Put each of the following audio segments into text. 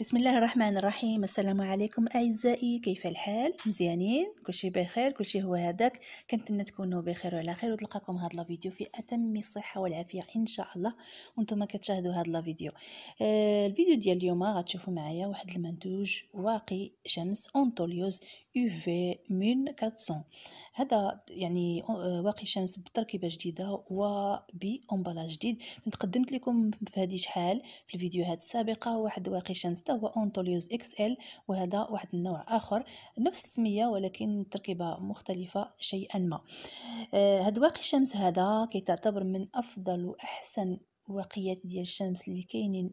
بسم الله الرحمن الرحيم السلام عليكم اعزائي كيف الحال مزيانين كلشي بخير كلشي هو هذاك كنتمنى تكونوا بخير وعلى خير وتلقاكم هاد الفيديو في اتم الصحه والعافيه ان شاء الله وانتم كتشاهدوا هاد الفيديو آه الفيديو ديال اليوم غتشوفوا معايا واحد المنتوج واقي شمس اونتوليوز يو من 400 هذا يعني واقي شمس بتركيبه جديده وبامبالاج جديد كنت قدمت لكم في هذه شحال في الفيديوهات السابقه واحد واقي شمس ده هو اونتوليوز اكس ال وهذا واحد النوع اخر نفس السميه ولكن تركيبه مختلفه شيئا ما آه، هذا واقي شمس هذا كيتعتبر من افضل واحسن واقيات ديال الشمس اللي كاينين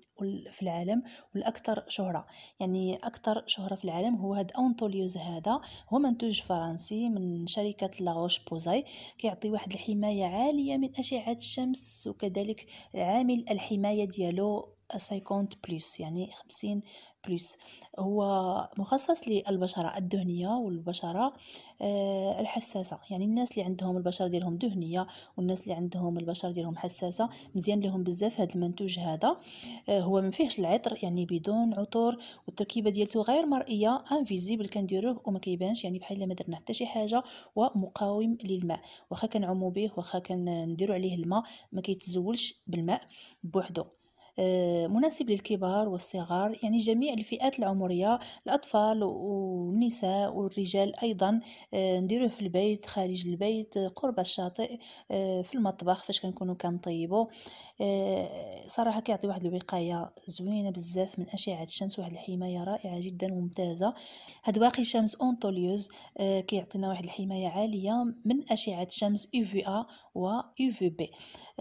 في العالم والاكثر شهره يعني اكثر شهره في العالم هو هاد اونطوليوز هذا هو منتوج فرنسي من شركه لاغوش بوزاي كيعطي واحد الحمايه عاليه من اشعه الشمس وكذلك عامل الحمايه ديالو سايكونت بلس يعني خمسين بلس هو مخصص للبشرة الدهنية والبشرة آه، الحساسة يعني الناس اللي عندهم البشرة ديالهم دهنية والناس اللي عندهم البشرة ديالهم حساسة مزيان لهم بزاف هذا المنتوج هذا آه، هو ما فيهش العطر يعني بدون عطور والتركيبة ديالته غير مرئية انفيزيبل كنديروه وما كيبانش يعني بحال ما درنا حتى شي حاجة ومقاوم للماء واخا كنعمو به واخا كنديرو عليه الماء ما كيتزولش بالماء بوحدو آه، مناسب للكبار والصغار يعني جميع الفئات العمرية الأطفال والنساء والرجال أيضا آه، نديروه في البيت خارج البيت قرب الشاطئ آه، في المطبخ فاش كنكونو كنطيبو صراحة كيعطي واحد الوقاية زوينة بزاف من أشعة الشمس واحد الحماية رائعة جدا ممتازة هاد واقي شمس أونتوليوز كيعطينا واحد الحماية عالية من أشعة الشمس UVA و UVB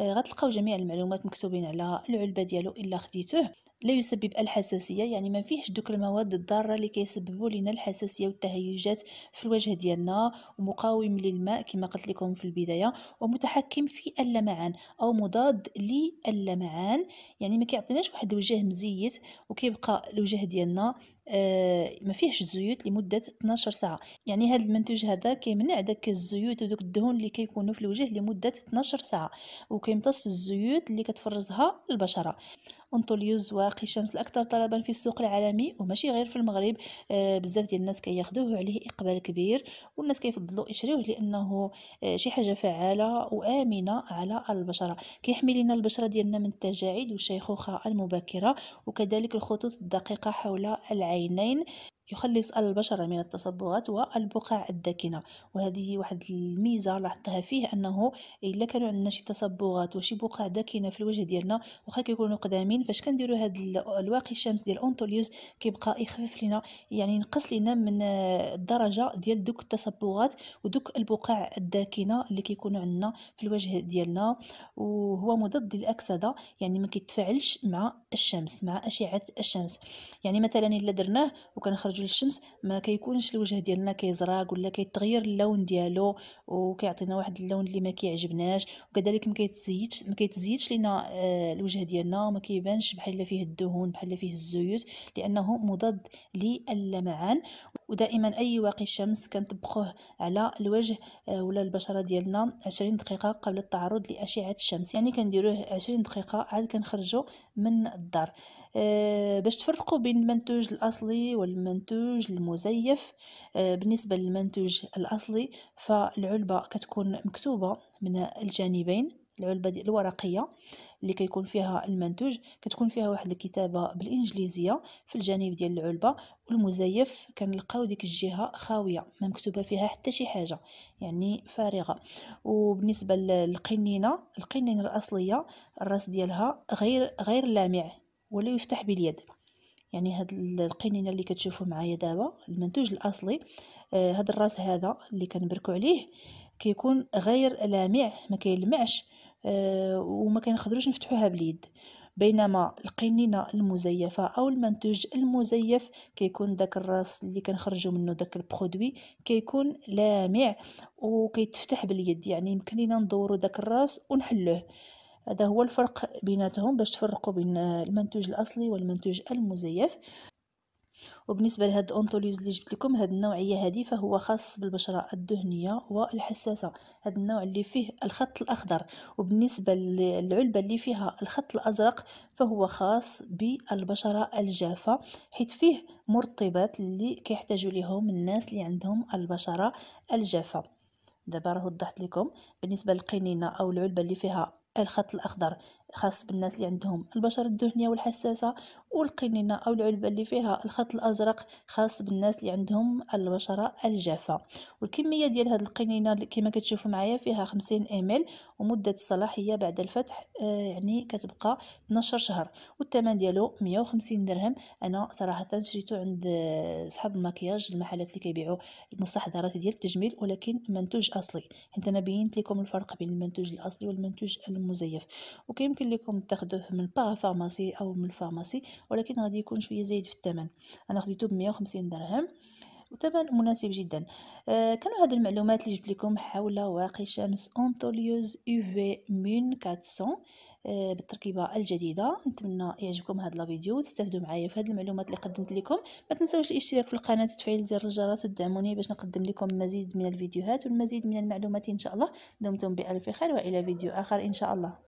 غتلقاو جميع المعلومات مكتوبين على العلبة ديال ديالو الا خديتوه لا يسبب الحساسيه يعني ما فيهش دوك المواد الضاره اللي كيسببوا لنا الحساسيه والتهيجات في الوجه ديالنا ومقاوم للماء كما قلت لكم في البدايه ومتحكم في اللمعان او مضاد للمعان يعني ما كيعطيناش واحد الوجه مزيت وكيبقى الوجه ديالنا آه، ما فيهش الزيوت لمده 12 ساعه يعني هذا المنتوج هذا كيمنع داك الزيوت ودوك الدهون اللي كيكونوا في الوجه لمده 12 ساعه وكيمتص الزيوت اللي كتفرزها البشره أنطوليوز واقي الشمس الأكثر طلبا في السوق العالمي وماشي غير في المغرب آه، بزاف ديال الناس كياخدوه عليه إقبال كبير والناس كيفضلوا يشريوه لأنه آه، شي حاجة فعالة وآمنة على البشرة كيحمي لنا البشرة ديالنا من التجاعيد والشيخوخة المبكرة وكذلك الخطوط الدقيقة حول العينين يخلص البشرة من التصبغات والبقع الداكنة وهذه واحد الميزة لاحظتها فيه أنه إلا كانوا عندنا شي تصبغات وشي بقع داكنة في الوجه ديالنا واخا كيكونوا قدامين فاش كنديروا هاد الواقي الشمس ديال أونتوليوز كيبقى يخفف لنا يعني ينقص لنا من الدرجة ديال دوك التصبغات ودوك البقع الداكنة اللي كيكونوا عندنا في الوجه ديالنا وهو مضاد للأكسدة يعني ما كيتفاعلش مع الشمس مع أشعة الشمس يعني مثلا إلا درناه وكنخرج خرجوا للشمس ما كيكونش الوجه ديالنا كيزراق ولا كيتغير اللون ديالو وكيعطينا واحد اللون اللي ما كيعجبناش وكذلك ما كيتزيدش ما كيتزيدش لينا آه، الوجه ديالنا ما كيبانش بحال فيه الدهون بحال فيه الزيوت لانه مضاد للمعان ودائما اي واقي الشمس كنطبقوه على الوجه آه، ولا البشره ديالنا 20 دقيقه قبل التعرض لاشعه الشمس يعني كنديروه 20 دقيقه عاد كنخرجوا من الدار أه باش تفرقوا بين المنتوج الاصلي والمنتوج المنتوج المزيف آه، بالنسبة للمنتوج الأصلي فالعلبة كتكون مكتوبة من الجانبين العلبة الورقية اللي كيكون فيها المنتوج كتكون فيها واحد الكتابة بالإنجليزية في الجانب ديال العلبة والمزيف كنلقاو ديك الجهة خاوية ما مكتوبة فيها حتى شي حاجة يعني فارغة وبالنسبة للقنينة القنينة الأصلية الراس ديالها غير غير لامع ولا يفتح باليد يعني هاد القنينه اللي كتشوفوا معايا دابا المنتوج الاصلي آه هاد الراس هذا اللي كنبركو عليه كيكون غير لامع ما كيلمعش آه وما كنقدروش نفتحوها باليد بينما القنينه المزيفه او المنتوج المزيف كيكون داك الراس اللي كنخرجوا منه داك البرودوي كيكون لامع وكيتفتح باليد يعني يمكن لينا ندورو داك الراس ونحلوه هذا هو الفرق بيناتهم باش تفرقوا بين المنتوج الاصلي والمنتوج المزيف وبالنسبه لهاد الاونتوليز اللي جبت لكم هاد النوعيه هذه فهو خاص بالبشره الدهنيه والحساسه هاد النوع اللي فيه الخط الاخضر وبالنسبه للعلبه اللي فيها الخط الازرق فهو خاص بالبشره الجافه حيت فيه مرطبات اللي كيحتاجوا ليهم الناس اللي عندهم البشره الجافه دابا راه وضحت لكم بالنسبه للقنينه او العلبه اللي فيها الخط الاخضر خاص بالناس اللي عندهم البشره الدهنيه والحساسه والقنينه او العلبه اللي فيها الخط الازرق خاص بالناس اللي عندهم البشره الجافه والكميه ديال هذه القنينه كما كتشوفوا معايا فيها 50 مل ومده الصلاحيه بعد الفتح آه، يعني كتبقى 12 شهر والثمن ديالو 150 درهم انا صراحه شريته عند آه، صحاب المكياج المحلات اللي كيبيعوا المستحضرات ديال التجميل ولكن منتوج اصلي حيت انا بينت لكم الفرق بين المنتوج الاصلي والمنتوج المزيف وكيمكن لكم تاخذوه من فارماسي او من الفارماسي ولكن غادي يكون شويه زايد في الثمن انا خديته ب 150 درهم وثمن مناسب جدا آه كانوا هذه المعلومات اللي جبت لكم حول واقي شمس اونتوليوز يو في 1400 آه بالتركيبه الجديده نتمنى يعجبكم هذا الفيديو وتستافدوا معايا في هذه المعلومات اللي قدمت لكم ما تنساوش الاشتراك في القناه وتفعيل زر الجرس وتدعموني باش نقدم لكم مزيد من الفيديوهات والمزيد من المعلومات ان شاء الله دمتم بالف خير والى فيديو اخر ان شاء الله